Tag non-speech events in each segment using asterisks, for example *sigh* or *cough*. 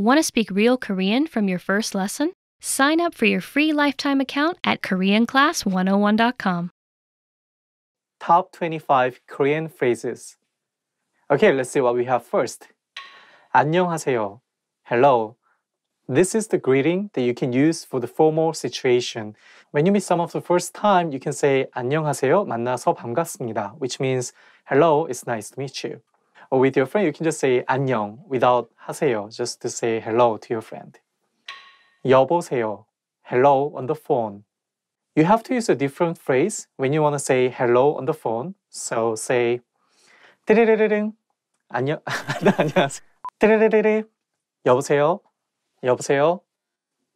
Want to speak real Korean from your first lesson? Sign up for your free lifetime account at KoreanClass101.com. Top 25 Korean phrases. Okay, let's see what we have first. 안녕하세요. Hello. This is the greeting that you can use for the formal situation. When you meet someone for the first time, you can say 안녕하세요. 만나서 반갑습니다, which means hello, it's nice to meet you. Or with your friend, you can just say 안녕 without 하세요, just to say hello to your friend. 여보세요, hello on the phone. You have to use a different phrase when you want to say hello on the phone. So say 띠르르르릉 안녕 *laughs* 안녕하세요. 띠르르르르 여보세요. 여보세요.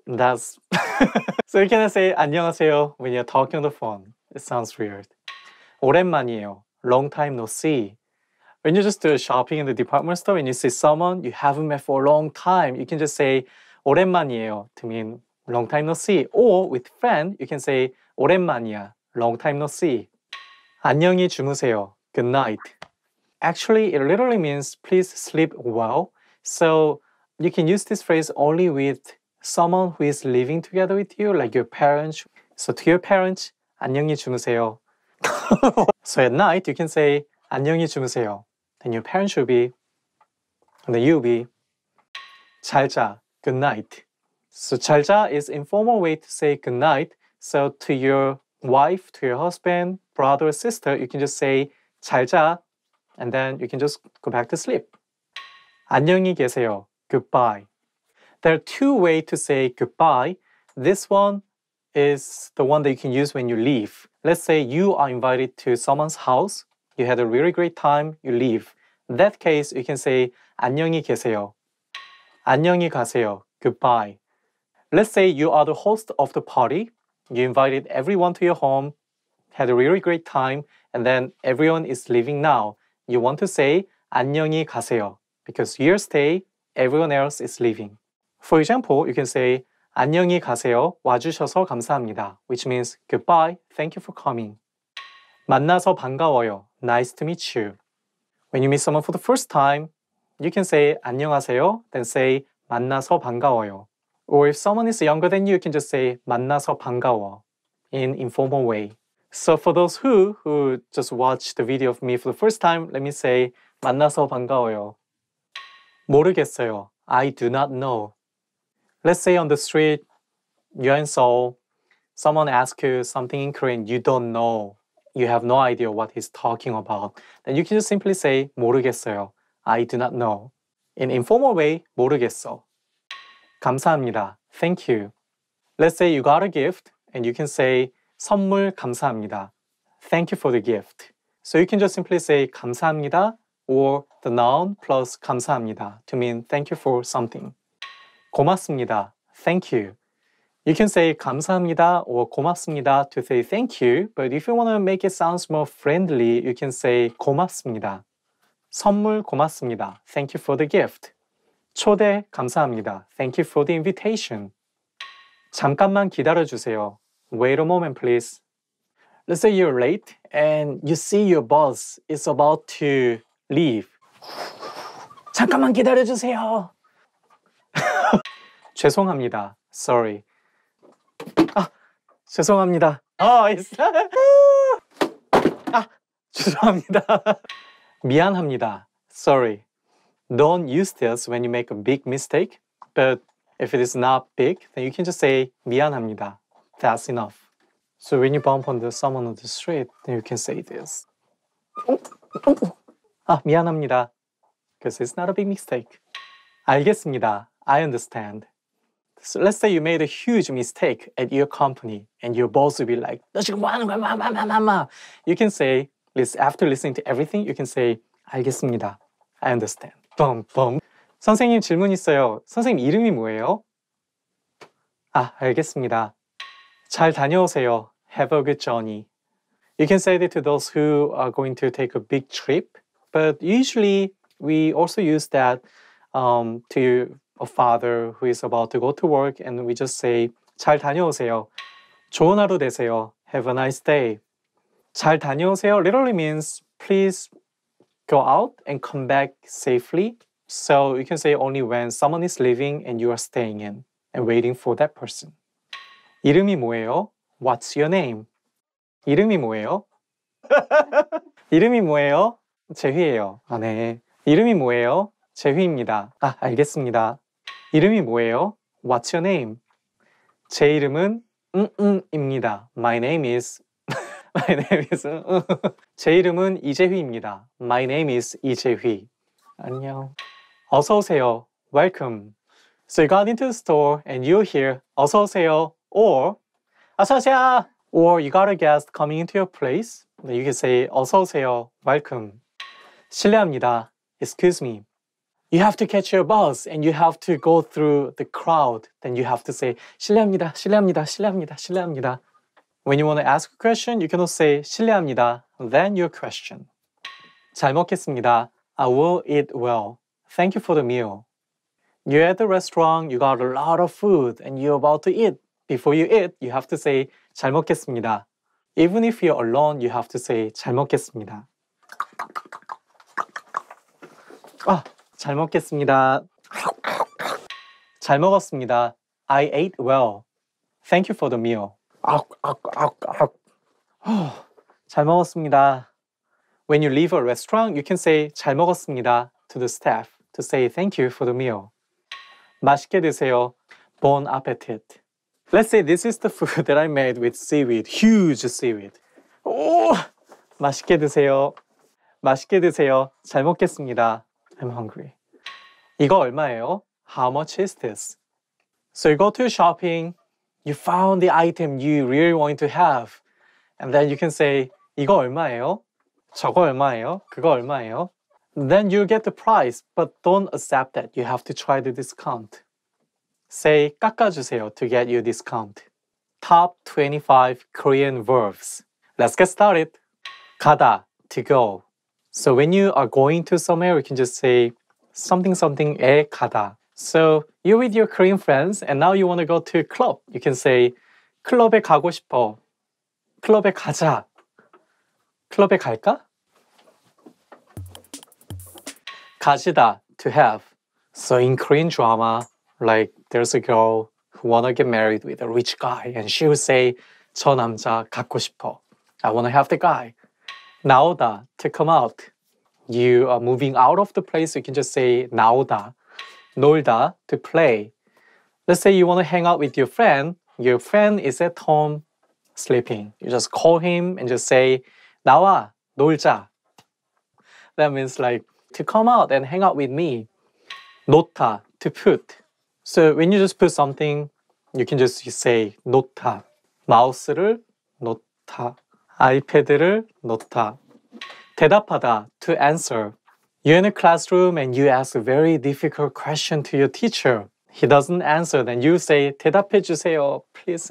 That's *laughs* so you cannot say 안녕하세요 when you're talking on the phone. It sounds weird. 오랜만이에요. Long time no see when you just do shopping in the department store and you see someone you haven't met for a long time, you can just say 오랜만이에요 to mean long time no see. Or with friend, you can say 오랜만이야, long time no see. 안녕히 주무세요, good night. Actually, it literally means please sleep well. So you can use this phrase only with someone who is living together with you, like your parents. So to your parents, 안녕히 주무세요. *laughs* so at night, you can say 안녕히 주무세요 then your parents will be, and then you'll be 잘자, good night. So 잘자 is informal way to say good night. So to your wife, to your husband, brother, sister, you can just say 잘자, and then you can just go back to sleep. 안녕히 계세요, goodbye. There are two ways to say goodbye. This one is the one that you can use when you leave. Let's say you are invited to someone's house you had a really great time, you leave. In that case, you can say 안녕히 계세요. 안녕히 가세요. Goodbye. Let's say you are the host of the party. You invited everyone to your home, had a really great time, and then everyone is leaving now. You want to say 안녕히 가세요 because your stay, everyone else is leaving. For example, you can say 안녕히 가세요. 와주셔서 감사합니다, which means goodbye, thank you for coming. 만나서 반가워요. Nice to meet you. When you meet someone for the first time, you can say 안녕하세요, then say 만나서 반가워요. Or if someone is younger than you, you can just say 만나서 반가워 in informal way. So for those who who just watched the video of me for the first time, let me say 만나서 반가워요. 모르겠어요. I do not know. Let's say on the street, you're in Seoul, someone asks you something in Korean, you don't know you have no idea what he's talking about, then you can just simply say 모르겠어요. I do not know. In informal way, 모르겠어. 감사합니다. Thank you. Let's say you got a gift and you can say 선물 감사합니다. Thank you for the gift. So you can just simply say 감사합니다 or the noun plus 감사합니다 to mean thank you for something. 고맙습니다. Thank you. You can say 감사합니다 or 고맙습니다 to say thank you, but if you want to make it sound more friendly, you can say 고맙습니다. 선물 고맙습니다. Thank you for the gift. 초대 감사합니다. Thank you for the invitation. 잠깐만 기다려 주세요. Wait a moment, please. Let's say you're late and you see your boss is about to leave. 잠깐만 기다려 주세요. 죄송합니다. Sorry. 아, 죄송합니다. 아, 아 죄송합니다. 미안합니다. Sorry. Don't use this when you make a big mistake, but if it is not big, then you can just say 미안합니다. That's enough. So when you bump on the someone on the street, then you can say this. 아, 미안합니다. Because it's not a big mistake. 알겠습니다. I understand. So let's say you made a huge mistake at your company and your boss will be like, you can say, after listening to everything, you can say, 알겠습니다. I understand. Boom, boom. 선생님 질문 있어요. 선생님 이름이 뭐예요? 아, 알겠습니다. 잘 다녀오세요. Have a good journey. You can say that to those who are going to take a big trip, but usually we also use that um, to a father who is about to go to work and we just say 잘 다녀오세요. 좋은 하루 되세요. Have a nice day. 잘 다녀오세요 literally means please go out and come back safely. So you can say only when someone is leaving and you are staying in and waiting for that person. 이름이 뭐예요? What's your name? 이름이 뭐예요? 이름이 뭐예요? 재휘예요. 아, 네. 이름이 뭐예요? 재휘입니다. 아, 알겠습니다. 이름이 뭐예요? What's your name? 제 이름은 응응입니다. My name is My name is 제 이름은 이재휘입니다. My name is 이재휘. 안녕. 어서 오세요. Welcome. So you got into the store and you hear 어서 오세요 or 어서 오세요 or you got a guest coming into your place. You can say 어서 오세요. Welcome. 실례합니다. Excuse me. you have to catch your bus and you have to go through the crowd. Then you have to say 실례합니다, 실례합니다, 실례합니다, 실례합니다. When you want to ask a question, you cannot say 실례합니다. Then your question. 잘 먹겠습니다. I will eat well. Thank you for the meal. You're at the restaurant, you got a lot of food, and you're about to eat. Before you eat, you have to say 잘 먹겠습니다. Even if you're alone, you have to say 잘 먹겠습니다. 아, ah, 잘 먹겠습니다. 잘 먹었습니다. I ate well. Thank you for the meal. 잘 먹었습니다. When you leave a restaurant, you can say 잘 먹었습니다 to the staff to say thank you for the meal. 맛있게 드세요. Bon appetit. Let's say this is the food *laughs* that I made with seaweed, huge seaweed. 오! Oh, 맛있게 드세요. 맛있게 드세요. 잘 먹겠습니다. I'm hungry. 이거 얼마예요? How much is this? So you go to shopping, you found the item you really want to have, and then you can say 이거 얼마예요? 저거 얼마예요? 그거 얼마예요? Then you get the price, but don't accept that. You have to try the discount. Say 깎아주세요 to get your discount. Top 25 Korean verbs. Let's get started. 가다, to go. So when you are going to somewhere, you can just say something something 에 가다. So you're with your Korean friends and now you want to go to a club. You can say 클럽에 가고 싶어. 클럽에 가자. 클럽에 갈까? 가시다 to have. So in Korean drama, like there's a girl who wanna get married with a rich guy and she will say 저 남자 갖고 싶어. I wanna have the guy. 나오다 to come out. You are moving out of the place. You can just say 나오다. 놀다 to play. Let's say you want to hang out with your friend. Your friend is at home sleeping. You just call him and just say 나와 놀자. That means like to come out and hang out with me. 놓다 to put. So when you just put something, you can just say 놓다. 마우스를 놓다. 아이패드를 놓다. 대답하다. To answer. You're in a classroom and you ask a very difficult question to your teacher. He doesn't answer, then you say, 대답해 주세요, please.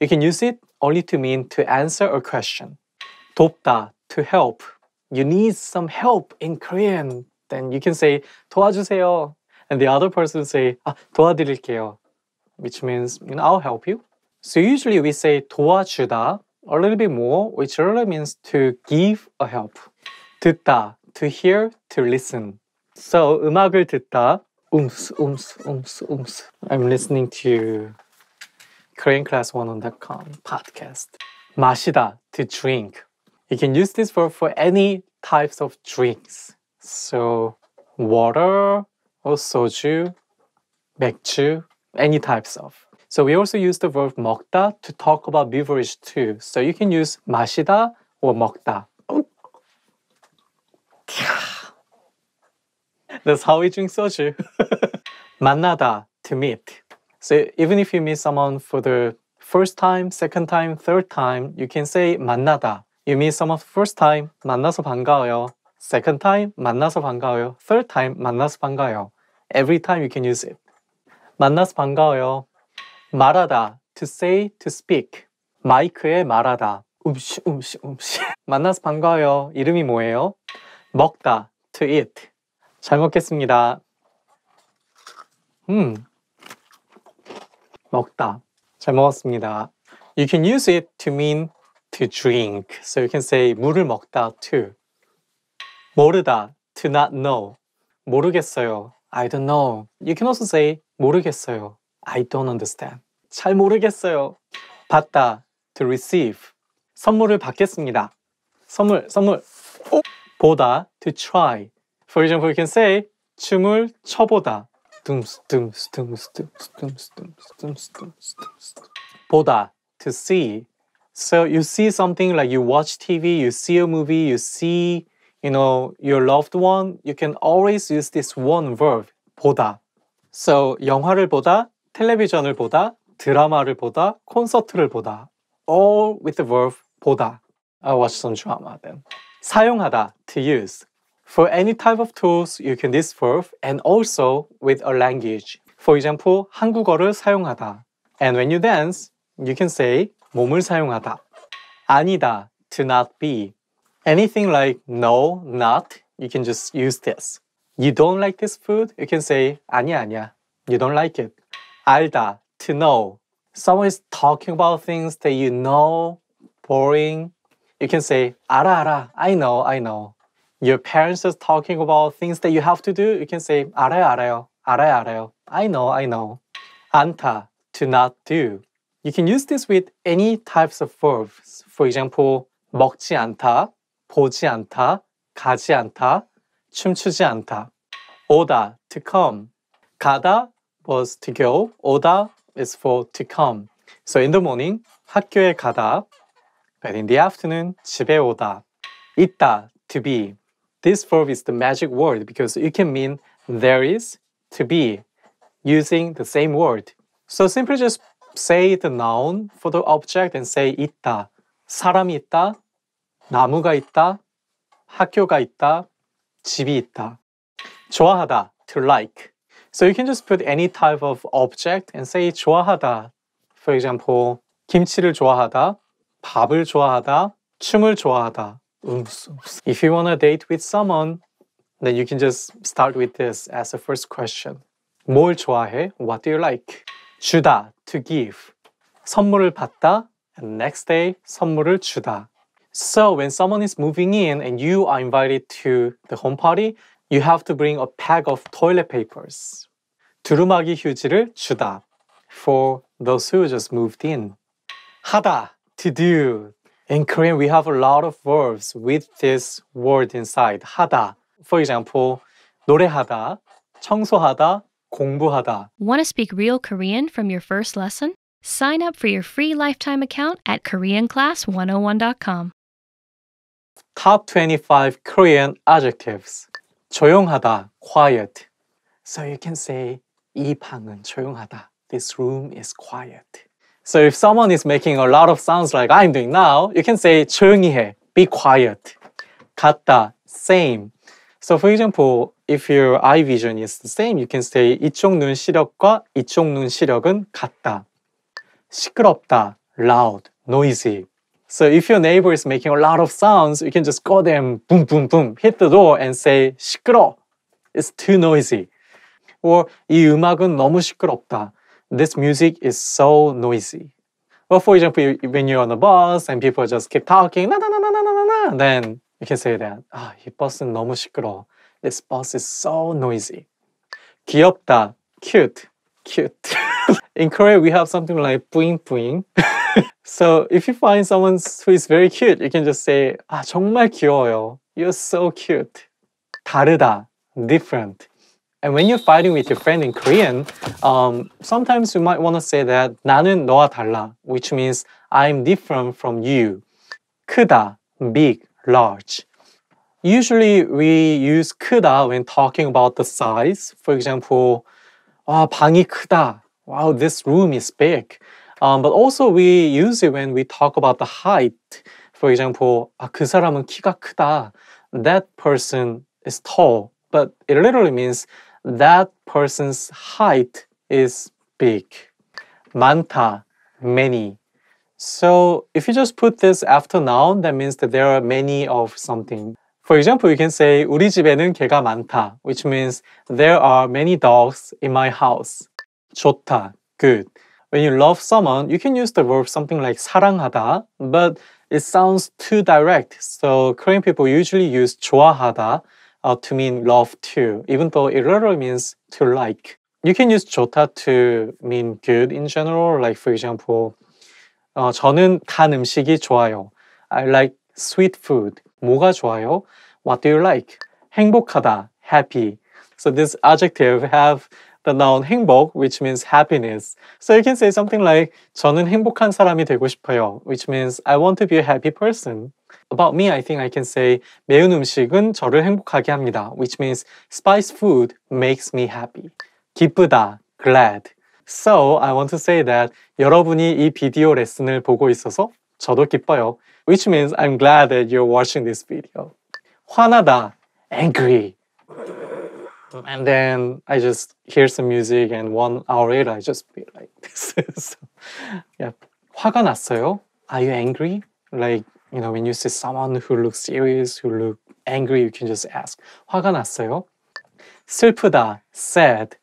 You can use it only to mean to answer a question. 돕다, to help. You need some help in Korean. Then you can say, 도와주세요. And the other person say, 아, 도와드릴게요. Which means, you know, I'll help you. So usually we say 도와주다 a little bit more, which really means to give a help. 듣다, to hear, to listen. So 음악을 듣다, ooms, ooms, ooms, ooms. I'm listening to KoreanClass101.com podcast. 마시다, to drink. You can use this for, for any types of drinks. So water or soju, 맥주, any types of. So we also use the verb 먹다 to talk about beverage too. So you can use 마시다 or 먹다. That's how we drink soju. *laughs* 만나다 to meet. So even if you meet someone for the first time, second time, third time, you can say 만나다. You meet someone first time, 만나서 반가워요. Second time, 만나서 반가워요. Third time, 만나서 반가워요. Every time you can use it. 만나서 반가워요. 말하다, to say, to speak. 마이크에 말하다. 음시, 음시, 음시. 만나서 반가워요. 이름이 뭐예요? 먹다, to eat. 잘 먹겠습니다. 음. 먹다. 잘 먹었습니다. You can use it to mean to drink. So you can say 물을 먹다 to. 모르다, to not know. 모르겠어요. I don't know. You can also say 모르겠어요. I don't understand. 잘 모르겠어요. 받다. To receive. 선물을 받겠습니다. 선물, 선물. 오! 보다. To try. For example, you can say 춤을 춰보다. 보다. To see. So you see something like you watch TV, you see a movie, you see, you know, your loved one. You can always use this one verb. 보다. So 영화를 보다 텔레비전을 보다, 드라마를 보다, 콘서트를 보다. All with the verb 보다. I watched some drama then. 사용하다, to use. For any type of tools, you can this verb and also with a language. For example, 한국어를 사용하다. And when you dance, you can say 몸을 사용하다. 아니다, to not be. Anything like no, not, you can just use this. You don't like this food? You can say 아니야, 아니야. You don't like it. 알다, to know. Someone is talking about things that you know, boring. You can say, ara ara, I know, I know. Your parents is talking about things that you have to do. You can say, ara 알아요, I know, I know. 안타, to not do. You can use this with any types of verbs. For example, 먹지 않다, 보지 않다, 가지 않다, 춤추지 않다. 오다, to come. 가다, was to go. 오다 is for to come. So in the morning 학교에 가다. But in the afternoon 집에 오다. 있다 to be. This verb is the magic word because it can mean there is to be using the same word. So simply just say the noun for the object and say 있다. 사람이 있다. 나무가 있다. 학교가 있다. 집이 있다. 좋아하다 to like. So you can just put any type of object and say 좋아하다. For example, 김치를 좋아하다, 밥을 좋아하다, 춤을 좋아하다. If you want to date with someone, then you can just start with this as a first question. 뭘 좋아해? What do you like? 주다, to give. 선물을 받다, and next day 선물을 주다. So when someone is moving in and you are invited to the home party, you have to bring a pack of toilet papers. 두루마기 휴지를 주다 for those who just moved in. 하다, to do. In Korean, we have a lot of verbs with this word inside. 하다. For example, 노래하다, 청소하다, 공부하다. Want to speak real Korean from your first lesson? Sign up for your free lifetime account at KoreanClass101.com. Top 25 Korean adjectives. 조용하다, quiet. So you can say 이 방은 조용하다. This room is quiet. So if someone is making a lot of sounds like I'm doing now, you can say 조용히 해, be quiet. 같다, same. So for example, if your eye vision is the same, you can say 이쪽 눈 시력과 이쪽 눈 시력은 같다. 시끄럽다, loud, noisy. So if your neighbor is making a lot of sounds, you can just go there and boom, boom, boom, hit the door and say 시끄러. It's too noisy. Or 이 음악은 너무 시끄럽다. This music is so noisy. Well, for example, when you're on the bus and people just keep talking, na na na na na na na, then you can say that. 아, 이 버스는 너무 시끄러. This bus is so noisy. 귀엽다, cute, cute. *laughs* In Korea, we have something like bling bling. *laughs* So if you find someone who is very cute, you can just say, 아, ah, 정말 귀여워요. You're so cute. 다르다, different. And when you're fighting with your friend in Korean, um, sometimes you might want to say that 나는 너와 달라, which means I'm different from you. 크다, big, large. Usually we use 크다 when talking about the size. For example, 아, 방이 크다. Wow, this room is big. Um, but also we use it when we talk about the height. For example, 아, 그 사람은 키가 크다. That person is tall. But it literally means that person's height is big. 많다, many. So if you just put this after noun, that means that there are many of something. For example, you can say 우리 집에는 개가 많다, which means there are many dogs in my house. 좋다, good. When you love someone, you can use the verb something like 사랑하다, but it sounds too direct. So Korean people usually use 좋아하다 uh, to mean love too, even though it literally means to like. You can use 좋다 to mean good in general. Like for example, 어, uh, 저는 단 음식이 좋아요. I like sweet food. 뭐가 좋아요? What do you like? 행복하다, happy. So this adjective have the noun 행복, which means happiness. So you can say something like, 저는 행복한 사람이 되고 싶어요, which means I want to be a happy person. About me, I think I can say, 매운 음식은 저를 행복하게 합니다, which means spice food makes me happy. 기쁘다, glad. So I want to say that 여러분이 이 비디오 레슨을 보고 있어서 저도 기뻐요, which means I'm glad that you're watching this video. 화나다, angry. and then I just hear some music, and one hour later, I just be like, *laughs* this is, yeah. 화가 났어요? Are you angry? Like, you know, when you see someone who looks serious, who look angry, you can just ask, 화가 났어요? 슬프다, sad.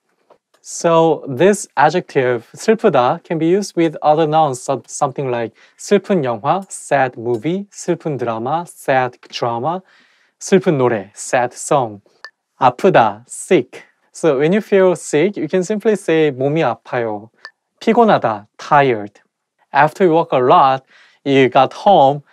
So this adjective, 슬프다, can be used with other nouns, something like 슬픈 영화, sad movie, 슬픈 드라마, sad drama, 슬픈 노래, sad song. 아프다, sick. So when you feel sick, you can simply say 몸이 아파요. 피곤하다, tired. After you work a lot, you got home,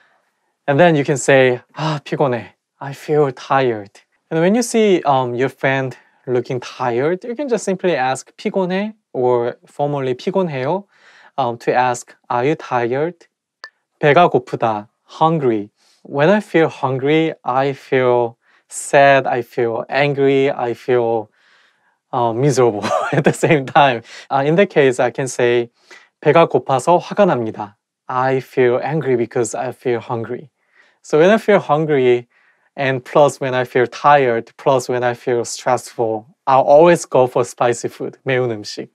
and then you can say 아 피곤해, I feel tired. And when you see um, your friend looking tired, you can just simply ask 피곤해 or formally 피곤해요 um, to ask Are you tired? 배가 고프다, hungry. When I feel hungry, I feel sad, I feel angry, I feel uh, miserable *laughs* at the same time. Uh, in that case, I can say 배가 고파서 화가 납니다. I feel angry because I feel hungry. So when I feel hungry, and plus when I feel tired, plus when I feel stressful, I'll always go for spicy food, 매운 음식.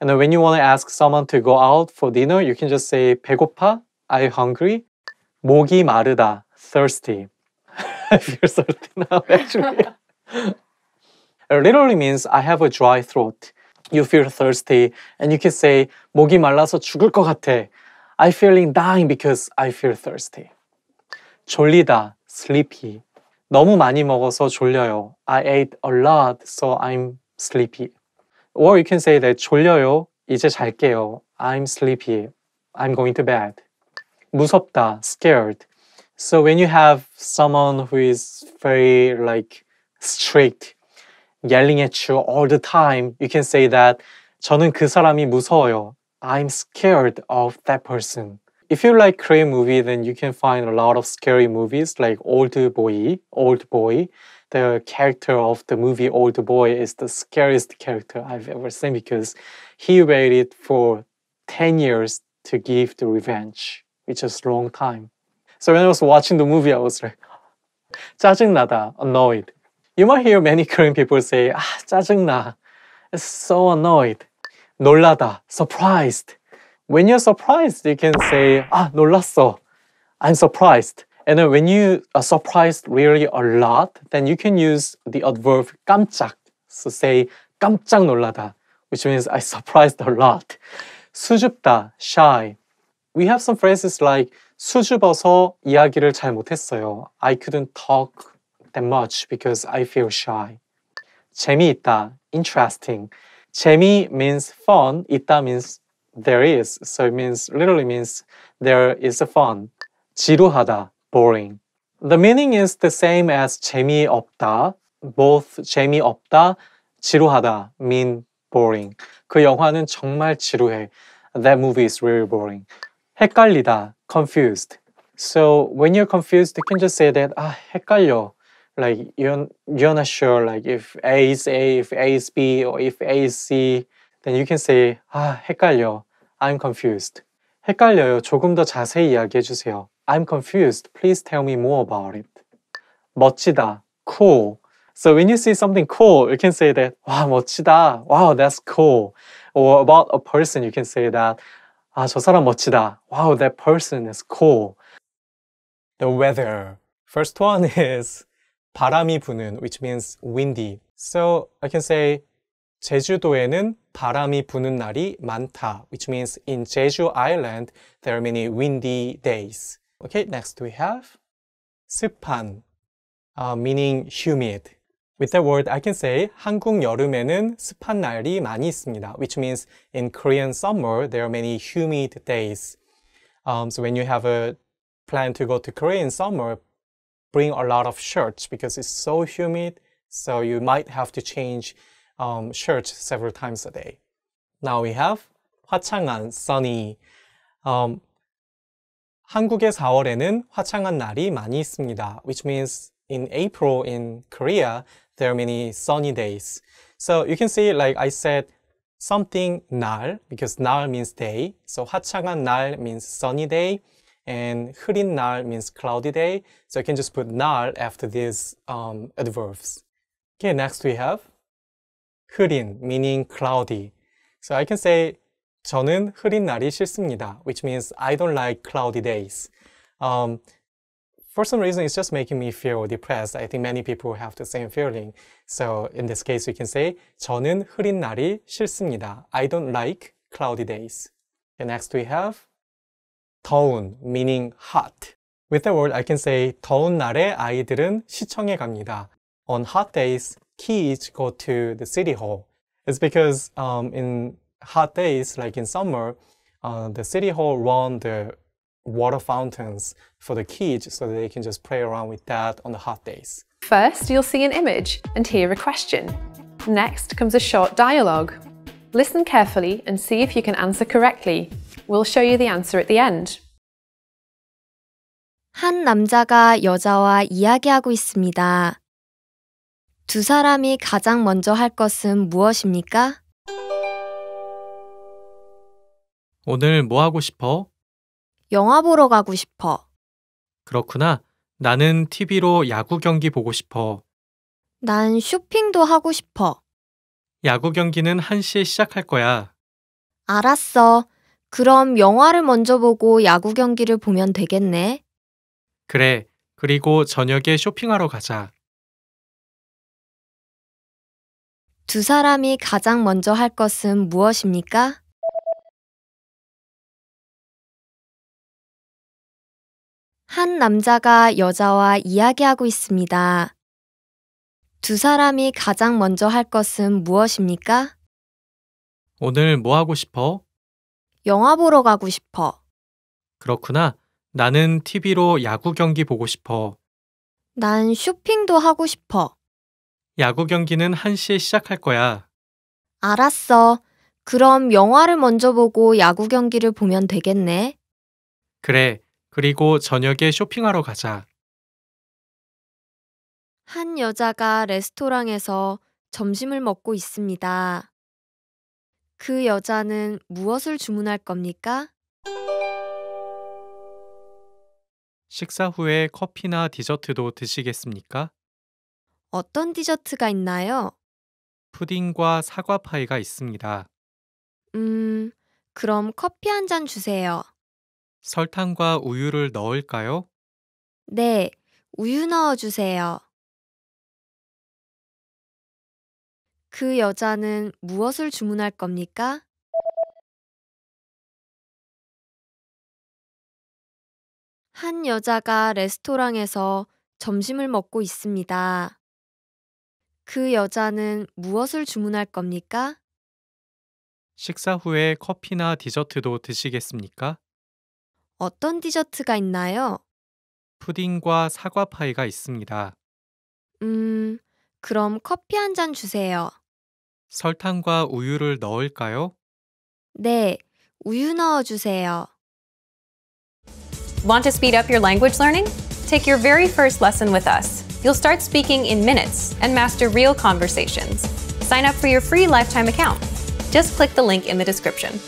And when you want to ask someone to go out for dinner, you can just say 배고파, I hungry, 목이 마르다, thirsty. i feel salty now, actually. literally means I have a dry throat. You feel thirsty, and you can say 목이 말라서 죽을 것 같아. I feeling dying because I feel thirsty. 졸리다, sleepy. 너무 많이 먹어서 졸려요. I ate a lot, so I'm sleepy. Or you can say that 졸려요. 이제 잘게요. I'm sleepy. I'm going to bed. 무섭다, scared. So when you have someone who is very like strict, yelling at you all the time, you can say that 저는 그 사람이 무서워요. I'm scared of that person. If you like Korean movie, then you can find a lot of scary movies like Old Boy, Old Boy. The character of the movie Old Boy is the scariest character I've ever seen because he waited for 10 years to give the revenge, which is a long time. So when I was watching the movie, I was like, 짜증나다, annoyed. You might hear many *laughs* Korean people say, ah, 짜증나, it's so annoyed. 놀라다, surprised. When you're surprised, you can say, ah, 놀랐어, I'm surprised. And then when you are surprised really a lot, then you can use the adverb 깜짝. So say 깜짝 놀라다, which means I surprised a lot. 수줍다, shy. We have some phrases like 수줍어서 이야기를 잘 못했어요. I couldn't talk that much because I feel shy. 재미있다, interesting. 재미 means fun, 있다 means there is. So it means literally means there is a fun. 지루하다, boring. The meaning is the same as 재미없다. Both 재미없다, 지루하다 mean boring. 그 영화는 정말 지루해. That movie is really boring. 헷갈리다, confused. So when you're confused, you can just say that ah 헷갈려. Like you're you're not sure like if A is A, if A is B, or if A is C. Then you can say 아 ah, 헷갈려. I'm confused. 헷갈려요. 조금 더 자세히 이야기해 주세요. I'm confused. Please tell me more about it. 멋지다. Cool. So when you see something cool, you can say that, 와 멋지다. Wow, that's cool. Or about a person, you can say that, 아, 저 사람 멋지다. Wow, that person is cool. The weather. First one *laughs* is 바람이 부는, which means windy. So I can say 제주도에는 바람이 부는 날이 많다, which means in Jeju Island there are many windy days. Okay, next we have 습한, uh, meaning humid. With that word, I can say 한국 여름에는 습한 날이 많이 있습니다. Which means in Korean summer, there are many humid days. Um, so when you have a plan to go to Korea in summer, bring a lot of shirts because it's so humid. So you might have to change um, shirts several times a day. Now we have 화창한 sunny. Um, 한국의 4월에는 화창한 날이 많이 있습니다. Which means in April in Korea, there are many sunny days. So you can see like I said something 날 because 날 means day. So 화창한 날 means sunny day and 흐린 날 means cloudy day. So you can just put 날 after these um, adverbs. Okay, next we have 흐린 meaning cloudy. So I can say 저는 흐린 날이 싫습니다, which means I don't like cloudy days. Um, for some reason, it's just making me feel depressed. I think many people have the same feeling. So in this case, we can say 저는 흐린 날이 싫습니다. I don't like cloudy days. And next we have 더운, meaning hot. With the word, I can say 더운 날에 아이들은 시청에 갑니다. On hot days, kids go to the city hall. It's because um, in hot days, like in summer, uh, the city hall run the water fountains for the kids so that they can just play around with that on the hot days. First, you'll see an image and hear a question. Next comes a short dialogue. Listen carefully and see if you can answer correctly. We'll show you the answer at the end. 한 남자가 여자와 이야기하고 있습니다. 두 사람이 가장 먼저 할 것은 무엇입니까? 오늘 뭐 하고 싶어? 영화 보러 가고 싶어. 그렇구나. 나는 TV로 야구 경기 보고 싶어. 난 쇼핑도 하고 싶어. 야구 경기는 1시에 시작할 거야. 알았어. 그럼 영화를 먼저 보고 야구 경기를 보면 되겠네. 그래. 그리고 저녁에 쇼핑하러 가자. 두 사람이 가장 먼저 할 것은 무엇입니까? 한 남자가 여자와 이야기하고 있습니다. 두 사람이 가장 먼저 할 것은 무엇입니까? 오늘 뭐 하고 싶어? 영화 보러 가고 싶어. 그렇구나. 나는 TV로 야구 경기 보고 싶어. 난 쇼핑도 하고 싶어. 야구 경기는 1시에 시작할 거야. 알았어. 그럼 영화를 먼저 보고 야구 경기를 보면 되겠네. 그래. 그리고 저녁에 쇼핑하러 가자. 한 여자가 레스토랑에서 점심을 먹고 있습니다. 그 여자는 무엇을 주문할 겁니까? 식사 후에 커피나 디저트도 드시겠습니까? 어떤 디저트가 있나요? 푸딩과 사과 파이가 있습니다. 음, 그럼 커피 한 잔 주세요. 설탕과 우유를 넣을까요? 네, 우유 넣어주세요. 그 여자는 무엇을 주문할 겁니까? 한 여자가 레스토랑에서 점심을 먹고 있습니다. 그 여자는 무엇을 주문할 겁니까? 식사 후에 커피나 디저트도 드시겠습니까? 어떤 디저트가 있나요? 푸딩과 사과 파이가 있습니다. 음, 그럼 커피 한 잔 주세요. 설탕과 우유를 넣을까요? 네, 우유 넣어주세요. Want to speed up your language learning? Take your very first lesson with us. You'll start speaking in minutes and master real conversations. Sign up for your free lifetime account. Just click the link in the description.